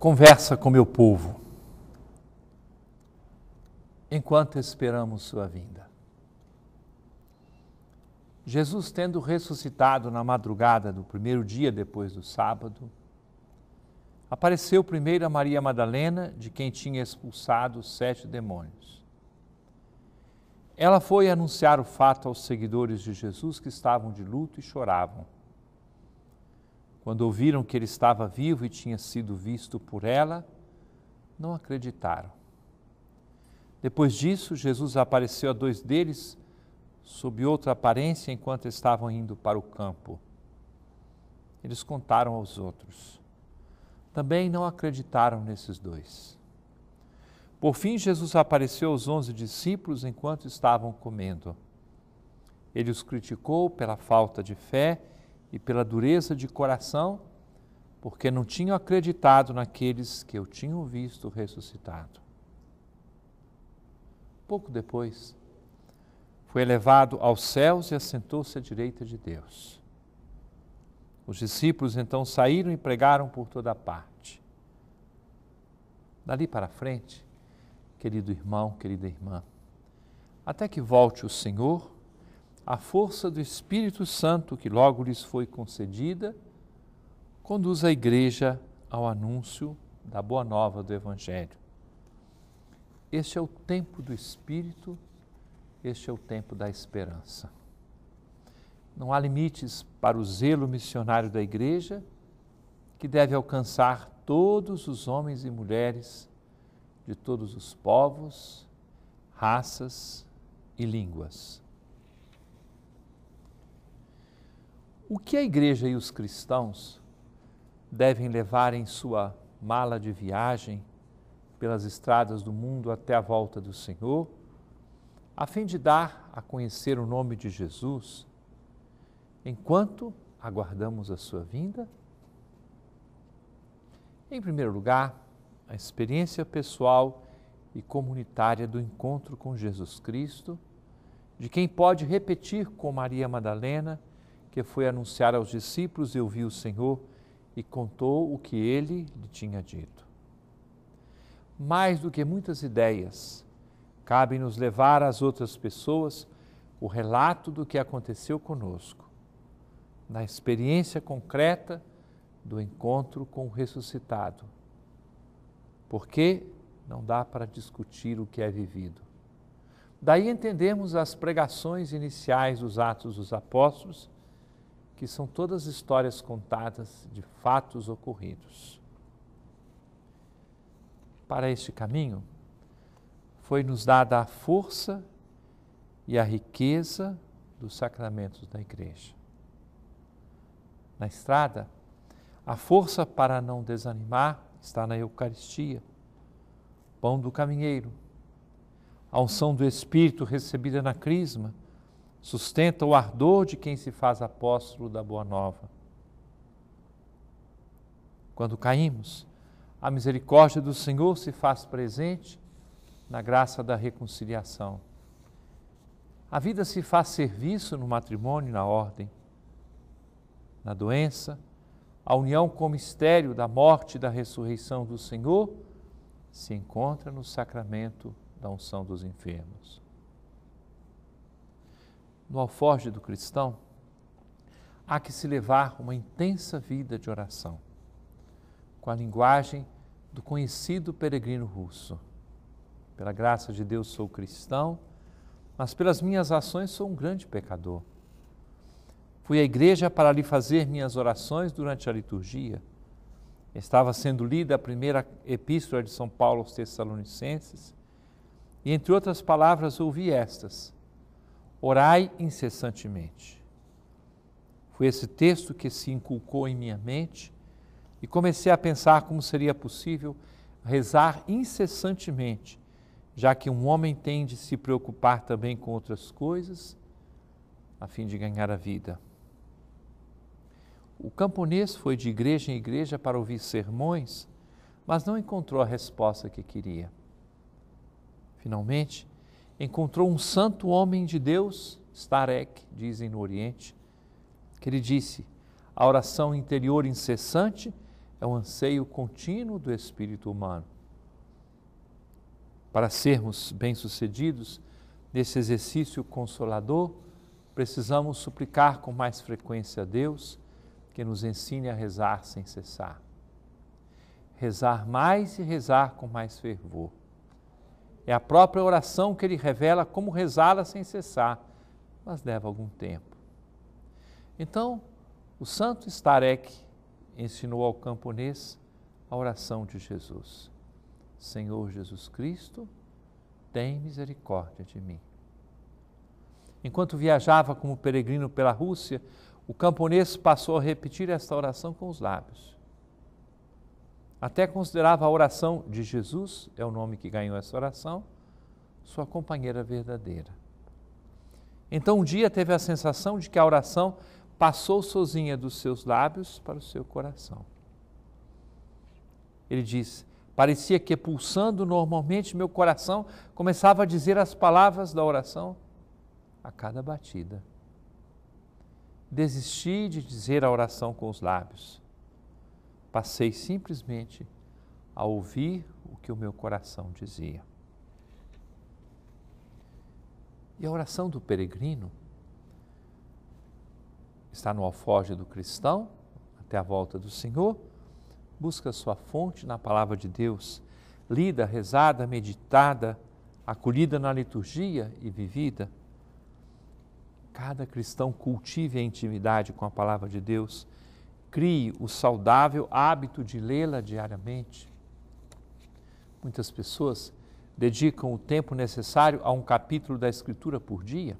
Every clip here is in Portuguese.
Conversa com meu povo, enquanto esperamos sua vinda. Jesus, tendo ressuscitado na madrugada do primeiro dia depois do sábado, apareceu primeiro a Maria Madalena, de quem tinha expulsado sete demônios. Ela foi anunciar o fato aos seguidores de Jesus que estavam de luto e choravam. Quando ouviram que ele estava vivo e tinha sido visto por ela, não acreditaram. Depois disso, Jesus apareceu a dois deles sob outra aparência enquanto estavam indo para o campo. Eles contaram aos outros. Também não acreditaram nesses dois. Por fim, Jesus apareceu aos onze discípulos enquanto estavam comendo. Ele os criticou pela falta de fé e pela dureza de coração, porque não tinham acreditado naqueles que eu tinha visto ressuscitado. Pouco depois, foi elevado aos céus e assentou-se à direita de Deus. Os discípulos então saíram e pregaram por toda parte. Dali para frente, querido irmão, querida irmã, até que volte o Senhor a força do Espírito Santo, que logo lhes foi concedida, conduz a igreja ao anúncio da boa nova do Evangelho. Este é o tempo do Espírito, este é o tempo da esperança. Não há limites para o zelo missionário da igreja, que deve alcançar todos os homens e mulheres de todos os povos, raças e línguas. O que a igreja e os cristãos devem levar em sua mala de viagem pelas estradas do mundo até a volta do Senhor, a fim de dar a conhecer o nome de Jesus, enquanto aguardamos a sua vinda? Em primeiro lugar, a experiência pessoal e comunitária do encontro com Jesus Cristo, de quem pode repetir com Maria Madalena que foi anunciar aos discípulos e ouviu o Senhor e contou o que ele lhe tinha dito. Mais do que muitas ideias, cabe-nos levar às outras pessoas o relato do que aconteceu conosco, na experiência concreta do encontro com o ressuscitado. Porque não dá para discutir o que é vivido. Daí entendemos as pregações iniciais dos Atos dos Apóstolos que são todas histórias contadas de fatos ocorridos. Para este caminho, foi-nos dada a força e a riqueza dos sacramentos da Igreja. Na estrada, a força para não desanimar está na Eucaristia, pão do caminheiro, a unção do Espírito recebida na Crisma, sustenta o ardor de quem se faz apóstolo da Boa Nova. Quando caímos, a misericórdia do Senhor se faz presente na graça da reconciliação. A vida se faz serviço no matrimônio e na ordem. Na doença, a união com o mistério da morte e da ressurreição do Senhor se encontra no sacramento da unção dos enfermos no alforge do cristão, há que se levar uma intensa vida de oração, com a linguagem do conhecido peregrino russo. Pela graça de Deus sou cristão, mas pelas minhas ações sou um grande pecador. Fui à igreja para lhe fazer minhas orações durante a liturgia. Estava sendo lida a primeira epístola de São Paulo aos Tessalonicenses, e entre outras palavras ouvi estas: Orai incessantemente. Foi esse texto que se inculcou em minha mente e comecei a pensar como seria possível rezar incessantemente, já que um homem tem de se preocupar também com outras coisas a fim de ganhar a vida. O camponês foi de igreja em igreja para ouvir sermões, mas não encontrou a resposta que queria. Finalmente, encontrou um santo homem de Deus, Starek, dizem no Oriente, que ele disse: a oração interior incessante é um anseio contínuo do espírito humano. Para sermos bem-sucedidos nesse exercício consolador, precisamos suplicar com mais frequência a Deus que nos ensine a rezar sem cessar. Rezar mais e rezar com mais fervor é a própria oração que ele revela como rezá-la sem cessar, mas leva algum tempo. Então, o santo Starek ensinou ao camponês a oração de Jesus: Senhor Jesus Cristo, tem misericórdia de mim. Enquanto viajava como peregrino pela Rússia, o camponês passou a repetir esta oração com os lábios. Até considerava a oração de Jesus, é o nome que ganhou essa oração, sua companheira verdadeira. Então um dia teve a sensação de que a oração passou sozinha dos seus lábios para o seu coração. Ele diz: parecia que pulsando normalmente meu coração começava a dizer as palavras da oração a cada batida. Desisti de dizer a oração com os lábios. Passei simplesmente a ouvir o que o meu coração dizia. E a oração do peregrino está no alfoge do cristão, até a volta do Senhor, busca sua fonte na palavra de Deus, lida, rezada, meditada, acolhida na liturgia e vivida. Cada cristão cultive a intimidade com a palavra de Deus crie o saudável hábito de lê-la diariamente. Muitas pessoas dedicam o tempo necessário a um capítulo da Escritura por dia.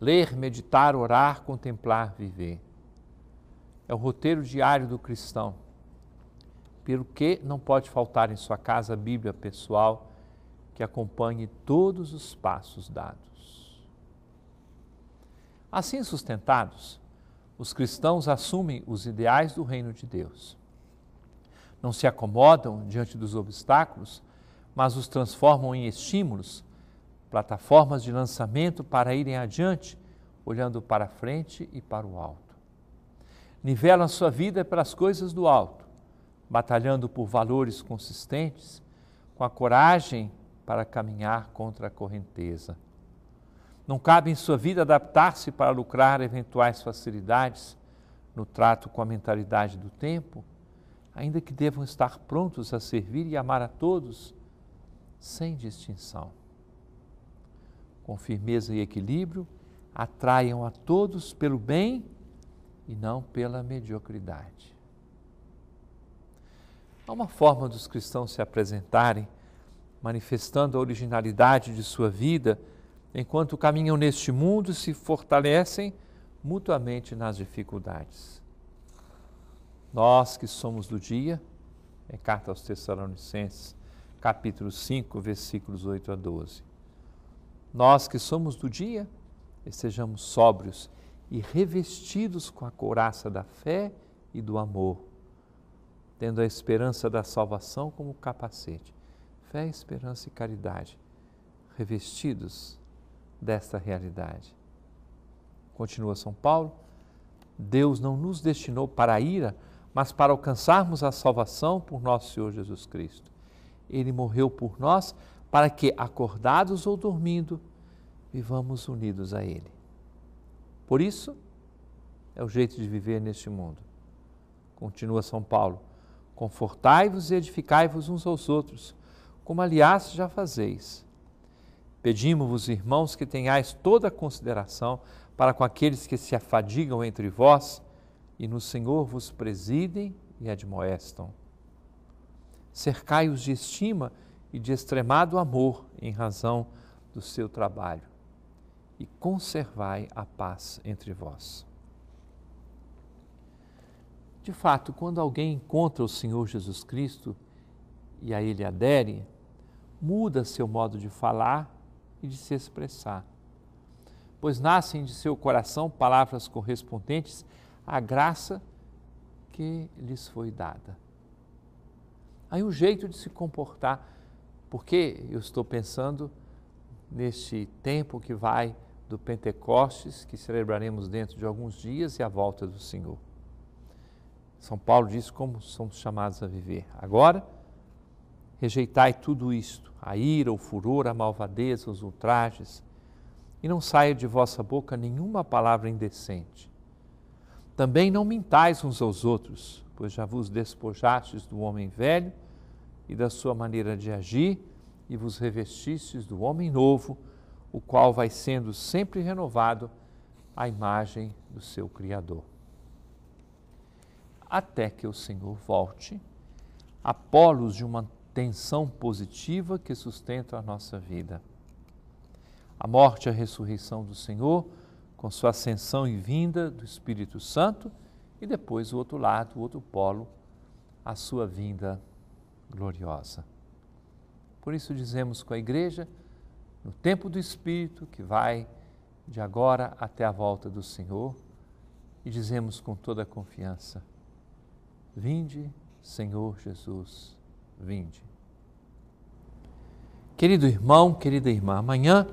Ler, meditar, orar, contemplar, viver. É o roteiro diário do cristão, pelo que não pode faltar em sua casa a Bíblia pessoal que acompanhe todos os passos dados. Assim sustentados, os cristãos assumem os ideais do reino de Deus. Não se acomodam diante dos obstáculos, mas os transformam em estímulos, plataformas de lançamento para irem adiante, olhando para frente e para o alto. Nivelam a sua vida pelas coisas do alto, batalhando por valores consistentes, com a coragem para caminhar contra a correnteza. Não cabe em sua vida adaptar-se para lucrar eventuais facilidades no trato com a mentalidade do tempo, ainda que devam estar prontos a servir e amar a todos, sem distinção. Com firmeza e equilíbrio, atraiam a todos pelo bem e não pela mediocridade. Há uma forma dos cristãos se apresentarem, manifestando a originalidade de sua vida enquanto caminham neste mundo, se fortalecem mutuamente nas dificuldades. Nós que somos do dia, é carta aos Tessalonicenses, capítulo 5, versículos 8 a 12. Nós que somos do dia, estejamos sóbrios e revestidos com a couraça da fé e do amor, tendo a esperança da salvação como capacete. Fé, esperança e caridade, revestidos desta realidade. Continua São Paulo. Deus não nos destinou para a ira, mas para alcançarmos a salvação por nosso Senhor Jesus Cristo. Ele morreu por nós para que, acordados ou dormindo, vivamos unidos a Ele. Por isso, é o jeito de viver neste mundo. Continua São Paulo: Confortai-vos e edificai-vos uns aos outros, como aliás já fazeis. Pedimos-vos, irmãos, que tenhais toda consideração para com aqueles que se afadigam entre vós e no Senhor vos presidem e admoestam. Cercai-os de estima e de extremado amor em razão do seu trabalho e conservai a paz entre vós. De fato, quando alguém encontra o Senhor Jesus Cristo e a ele adere, muda seu modo de falar e de se expressar. Pois nascem de seu coração palavras correspondentes à graça que lhes foi dada. Aí um jeito de se comportar, porque eu estou pensando neste tempo que vai do Pentecostes, que celebraremos dentro de alguns dias, e a volta do Senhor. São Paulo diz como somos chamados a viver agora Rejeitai tudo isto, a ira, o furor, a malvadeza, os ultrajes, e não saia de vossa boca nenhuma palavra indecente. Também não mintais uns aos outros, pois já vos despojastes do homem velho e da sua maneira de agir, e vos revestistes do homem novo, o qual vai sendo sempre renovado à imagem do seu Criador. Até que o Senhor volte, Apolos de uma tensão positiva que sustenta a nossa vida. A morte e a ressurreição do Senhor, com sua ascensão e vinda do Espírito Santo, e depois o outro lado, o outro polo, a sua vinda gloriosa. Por isso dizemos com a igreja, no tempo do Espírito, que vai de agora até a volta do Senhor, e dizemos com toda a confiança: Vinde, Senhor Jesus vinde. Querido irmão, querida irmã, amanhã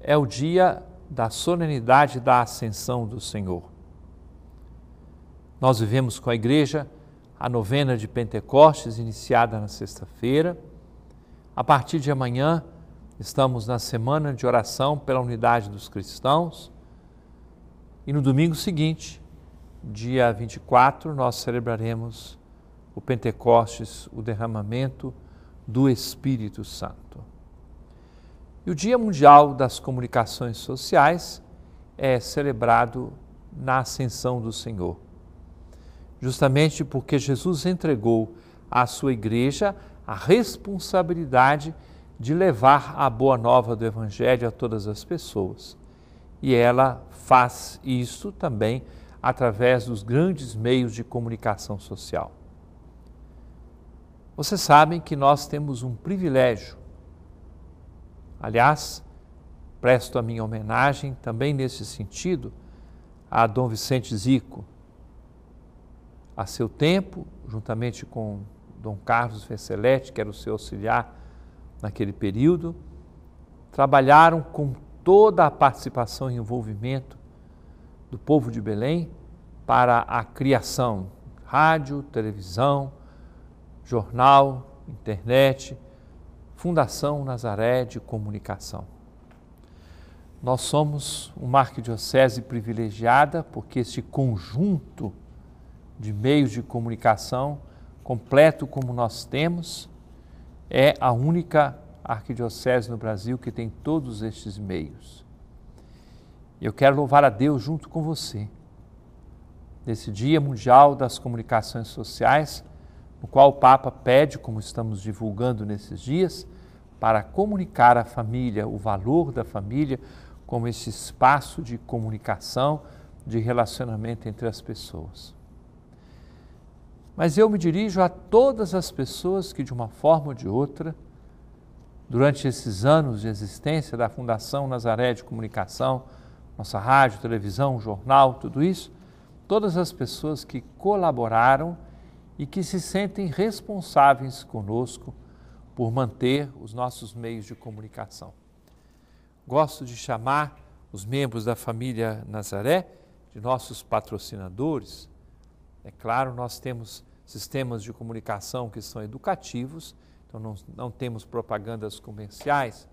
é o dia da solenidade da ascensão do Senhor. Nós vivemos com a igreja a novena de Pentecostes, iniciada na sexta-feira. A partir de amanhã, estamos na semana de oração pela unidade dos cristãos. E no domingo seguinte, dia 24, nós celebraremos o Pentecostes, o derramamento do Espírito Santo. E o Dia Mundial das Comunicações Sociais é celebrado na Ascensão do Senhor, justamente porque Jesus entregou à sua igreja a responsabilidade de levar a boa nova do Evangelho a todas as pessoas. E ela faz isso também através dos grandes meios de comunicação social. Vocês sabem que nós temos um privilégio. Aliás, presto a minha homenagem também nesse sentido a Dom Vicente Zico. A seu tempo, juntamente com Dom Carlos Venceletti, que era o seu auxiliar naquele período, trabalharam com toda a participação e envolvimento do povo de Belém para a criação rádio, televisão, jornal, internet, Fundação Nazaré de Comunicação. Nós somos uma arquidiocese privilegiada porque este conjunto de meios de comunicação, completo como nós temos, é a única arquidiocese no Brasil que tem todos estes meios. Eu quero louvar a Deus junto com você, nesse Dia Mundial das Comunicações Sociais, no qual o Papa pede, como estamos divulgando nesses dias, para comunicar à família o valor da família como esse espaço de comunicação, de relacionamento entre as pessoas. Mas eu me dirijo a todas as pessoas que, de uma forma ou de outra, durante esses anos de existência da Fundação Nazaré de Comunicação, nossa rádio, televisão, jornal, tudo isso, todas as pessoas que colaboraram e que se sentem responsáveis conosco por manter os nossos meios de comunicação. Gosto de chamar os membros da família Nazaré de nossos patrocinadores. É claro, nós temos sistemas de comunicação que são educativos, então não, não temos propagandas comerciais,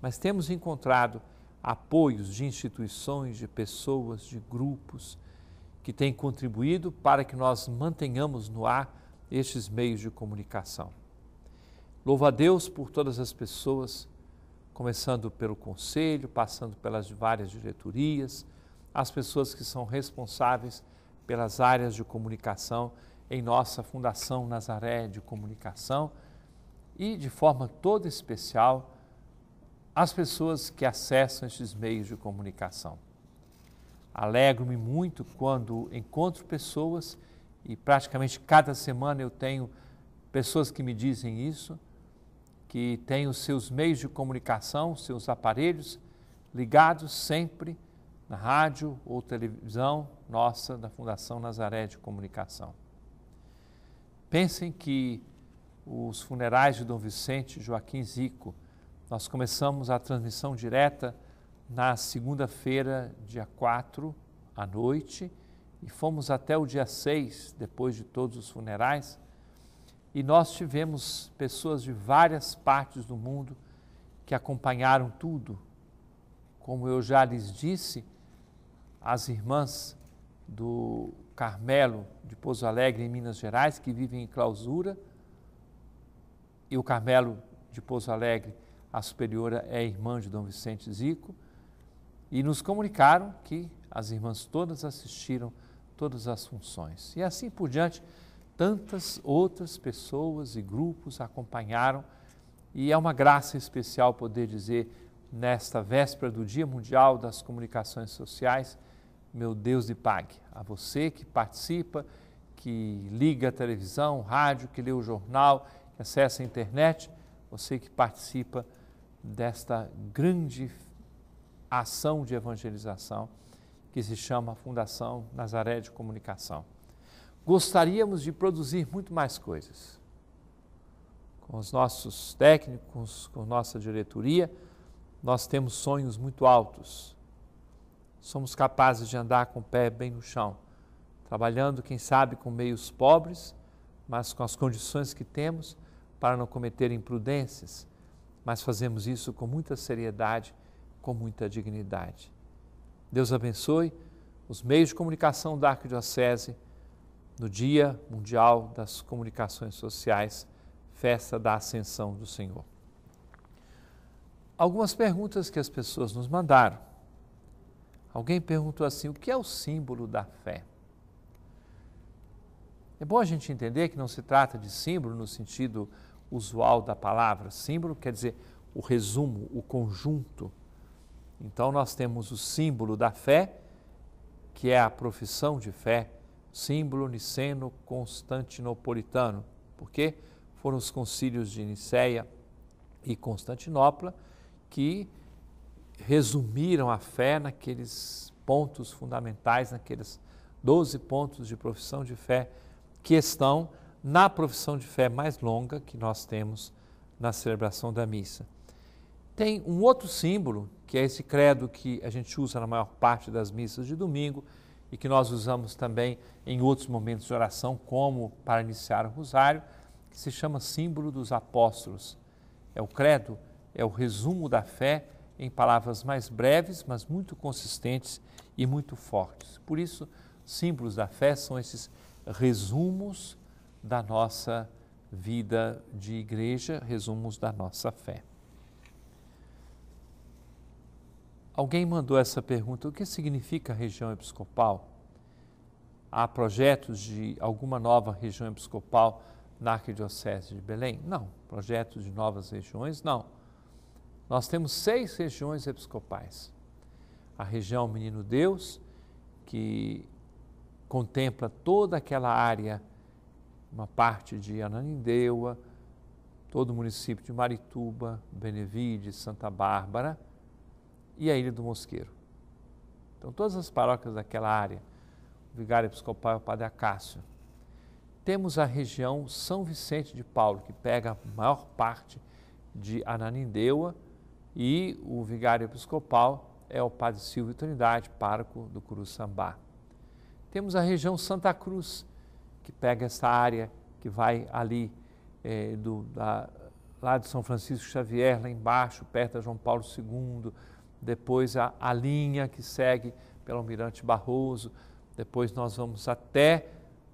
mas temos encontrado apoios de instituições, de pessoas, de grupos, que tem contribuído para que nós mantenhamos no ar estes meios de comunicação. Louvo a Deus por todas as pessoas, começando pelo conselho, passando pelas várias diretorias, as pessoas que são responsáveis pelas áreas de comunicação em nossa Fundação Nazaré de Comunicação e, de forma toda especial, as pessoas que acessam estes meios de comunicação. Alegro-me muito quando encontro pessoas, e praticamente cada semana eu tenho pessoas que me dizem isso, que têm os seus meios de comunicação, seus aparelhos ligados sempre na rádio ou televisão nossa da Fundação Nazaré de Comunicação. Pensem que os funerais de Dom Vicente Joaquim Zico, nós começamos a transmissão direta na segunda-feira, dia 4, à noite, e fomos até o dia 6, depois de todos os funerais, e nós tivemos pessoas de várias partes do mundo que acompanharam tudo. Como eu já lhes disse, as irmãs do Carmelo de Pouso Alegre, em Minas Gerais, que vivem em clausura, e o Carmelo de Pouso Alegre, a superiora é irmã de Dom Vicente Zico, e nos comunicaram que as irmãs todas assistiram todas as funções. E assim por diante, tantas outras pessoas e grupos acompanharam, e é uma graça especial poder dizer nesta véspera do Dia Mundial das Comunicações Sociais, meu Deus de pague a você que participa, que liga a televisão, rádio, que lê o jornal, que acessa a internet, você que participa desta grande ação de evangelização que se chama Fundação Nazaré de Comunicação. Gostaríamos de produzir muito mais coisas. Com os nossos técnicos, com nossa diretoria, nós temos sonhos muito altos. Somos capazes de andar com o pé bem no chão, trabalhando, quem sabe, com meios pobres, mas com as condições que temos para não cometer imprudências, mas fazemos isso com muita seriedade com muita dignidade. Deus abençoe os meios de comunicação da Arquidiocese no Dia Mundial das Comunicações Sociais, festa da Ascensão do Senhor. Algumas perguntas que as pessoas nos mandaram. Alguém perguntou assim: o que é o símbolo da fé? É bom a gente entender que não se trata de símbolo no sentido usual da palavra. Símbolo quer dizer o resumo, o conjunto então nós temos o símbolo da fé, que é a profissão de fé, símbolo niceno-constantinopolitano, porque foram os concílios de Nicéia e Constantinopla que resumiram a fé naqueles pontos fundamentais, naqueles 12 pontos de profissão de fé que estão na profissão de fé mais longa que nós temos na celebração da missa. Tem um outro símbolo que é esse credo que a gente usa na maior parte das missas de domingo e que nós usamos também em outros momentos de oração, como para iniciar o rosário, que se chama símbolo dos apóstolos. É o credo, é o resumo da fé em palavras mais breves, mas muito consistentes e muito fortes. Por isso, símbolos da fé são esses resumos da nossa vida de igreja, resumos da nossa fé. Alguém mandou essa pergunta: o que significa região episcopal? Há projetos de alguma nova região episcopal na Arquidiocese de Belém? Não. Projetos de novas regiões? Não. Nós temos seis regiões episcopais. A região Menino Deus, que contempla toda aquela área, uma parte de Ananindeua, todo o município de Marituba, Benevides, Santa Bárbara e a Ilha do Mosqueiro. Então, todas as paróquias daquela área, o vigário episcopal é o padre Acácio. Temos a região São Vicente de Paulo, que pega a maior parte de Ananindeua, e o vigário episcopal é o padre Silvio Trindade, pároco do Curuçambá. Temos a região Santa Cruz, que pega essa área que vai ali é, do, da, lá de São Francisco Xavier, lá embaixo, perto de João Paulo II, depois a, a linha que segue pelo Almirante Barroso, depois nós vamos até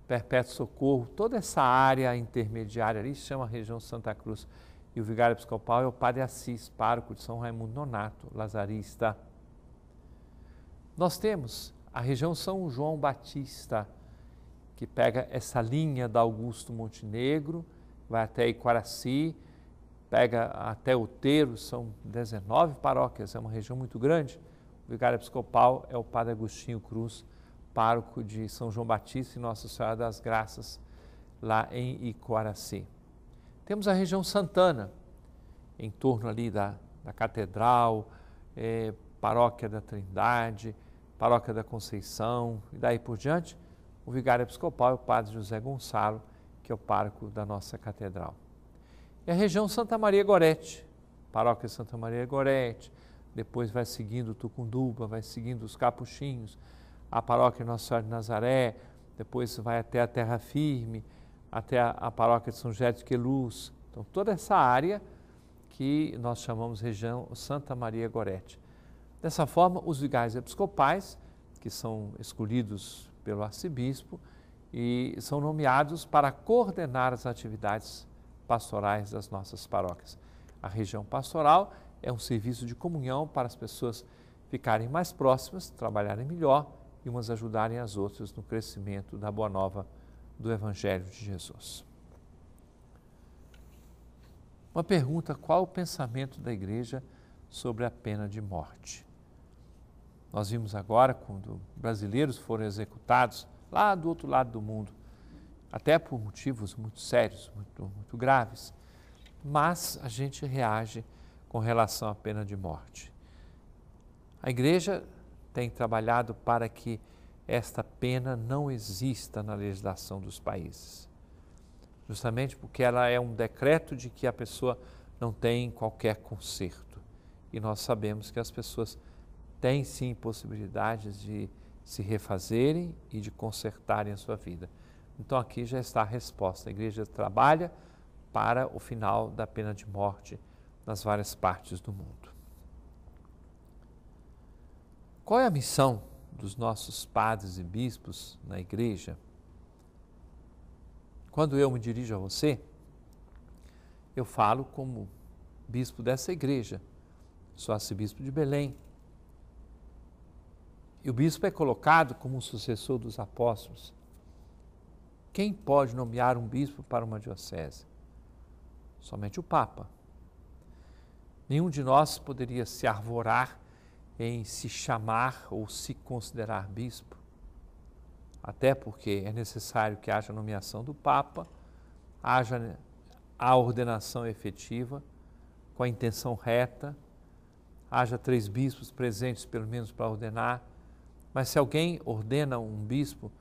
Perpétuo Socorro, toda essa área intermediária ali chama região Santa Cruz. E o vigário episcopal é o padre Assis, pároco de São Raimundo Nonato, lazarista. Nós temos a região São João Batista, que pega essa linha da Augusto Montenegro, vai até Iquaraci, pega até o Outeiro, são 19 paróquias, é uma região muito grande. O vigário episcopal é o padre Agostinho Cruz, pároco de São João Batista e Nossa Senhora das Graças, lá em Icoaraci Temos a região Santana, em torno ali da, da Catedral, é, paróquia da Trindade, paróquia da Conceição e daí por diante. O vigário episcopal é o padre José Gonçalo, que é o pároco da nossa catedral é a região Santa Maria Gorete, paróquia Santa Maria Gorete, depois vai seguindo Tucunduba, vai seguindo os Capuchinhos, a paróquia Nossa Senhora de Nazaré, depois vai até a Terra Firme, até a, a paróquia de São José de Queluz. Então, toda essa área que nós chamamos região Santa Maria Gorete. Dessa forma, os vigais episcopais, que são escolhidos pelo arcebispo e são nomeados para coordenar as atividades pastorais das nossas paróquias. A região pastoral é um serviço de comunhão para as pessoas ficarem mais próximas, trabalharem melhor e umas ajudarem as outras no crescimento da boa nova do Evangelho de Jesus. Uma pergunta: qual o pensamento da igreja sobre a pena de morte? Nós vimos agora quando brasileiros foram executados lá do outro lado do mundo até por motivos muito sérios, muito, muito graves, mas a gente reage com relação à pena de morte. A igreja tem trabalhado para que esta pena não exista na legislação dos países, justamente porque ela é um decreto de que a pessoa não tem qualquer conserto. E nós sabemos que as pessoas têm sim possibilidades de se refazerem e de consertarem a sua vida. Então aqui já está a resposta. A igreja trabalha para o final da pena de morte nas várias partes do mundo. Qual é a missão dos nossos padres e bispos na igreja? Quando eu me dirijo a você, eu falo como bispo dessa igreja, sou arcebispo de Belém. E o bispo é colocado como um sucessor dos apóstolos quem pode nomear um bispo para uma diocese? Somente o Papa. Nenhum de nós poderia se arvorar em se chamar ou se considerar bispo, até porque é necessário que haja nomeação do Papa, haja a ordenação efetiva, com a intenção reta, haja três bispos presentes pelo menos para ordenar, mas se alguém ordena um bispo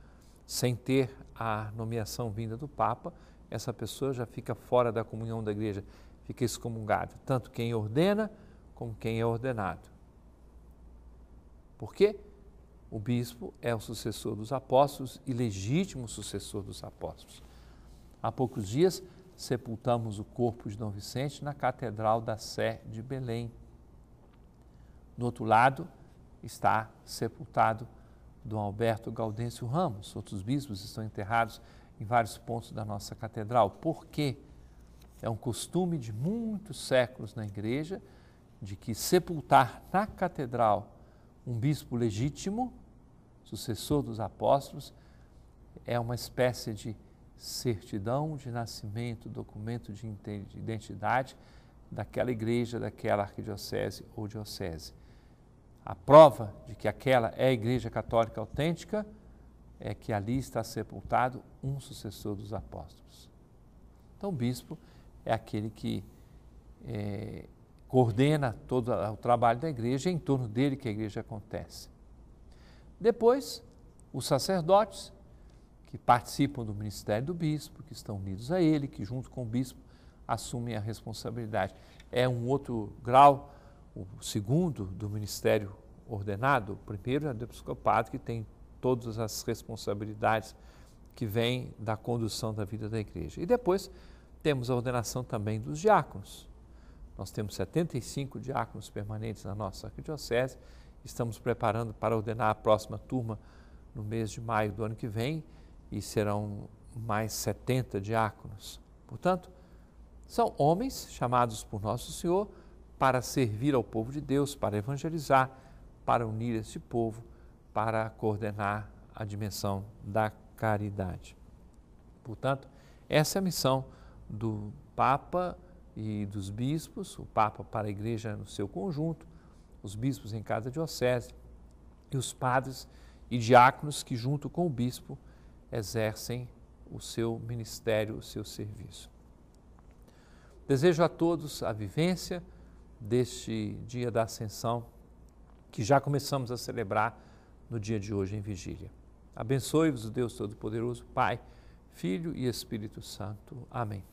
sem ter a nomeação vinda do Papa, essa pessoa já fica fora da comunhão da igreja, fica excomungada, tanto quem ordena como quem é ordenado. Porque o bispo é o sucessor dos apóstolos e legítimo sucessor dos apóstolos. Há poucos dias sepultamos o corpo de Dom Vicente na Catedral da Sé de Belém. Do outro lado está sepultado Dom Alberto Gaudêncio Ramos. Outros bispos estão enterrados em vários pontos da nossa catedral. Por quê? É um costume de muitos séculos na igreja de que sepultar na catedral um bispo legítimo, sucessor dos apóstolos, é uma espécie de certidão de nascimento, documento de identidade daquela igreja, daquela arquidiocese ou diocese a prova de que aquela é a Igreja Católica autêntica é que ali está sepultado um sucessor dos apóstolos. Então, o bispo é aquele que é, coordena todo o trabalho da igreja, é em torno dele que a igreja acontece. Depois, os sacerdotes, que participam do ministério do bispo, que estão unidos a ele, que junto com o bispo assumem a responsabilidade. É um outro grau o segundo do ministério ordenado, o primeiro é do episcopado, que tem todas as responsabilidades que vêm da condução da vida da igreja. E depois temos a ordenação também dos diáconos. Nós temos 75 diáconos permanentes na nossa arquidiocese, estamos preparando para ordenar a próxima turma no mês de maio do ano que vem e serão mais 70 diáconos. Portanto, são homens chamados por Nosso Senhor para servir ao povo de Deus, para evangelizar, para unir esse povo, para coordenar a dimensão da caridade. Portanto, essa é a missão do Papa e dos bispos, o Papa para a Igreja no seu conjunto, os bispos em cada diocese e os padres e diáconos que, junto com o bispo, exercem o seu ministério, o seu serviço. Desejo a todos a vivência deste dia da Ascensão, que já começamos a celebrar no dia de hoje em vigília. Abençoe-vos o Deus Todo-Poderoso, Pai, Filho e Espírito Santo. Amém.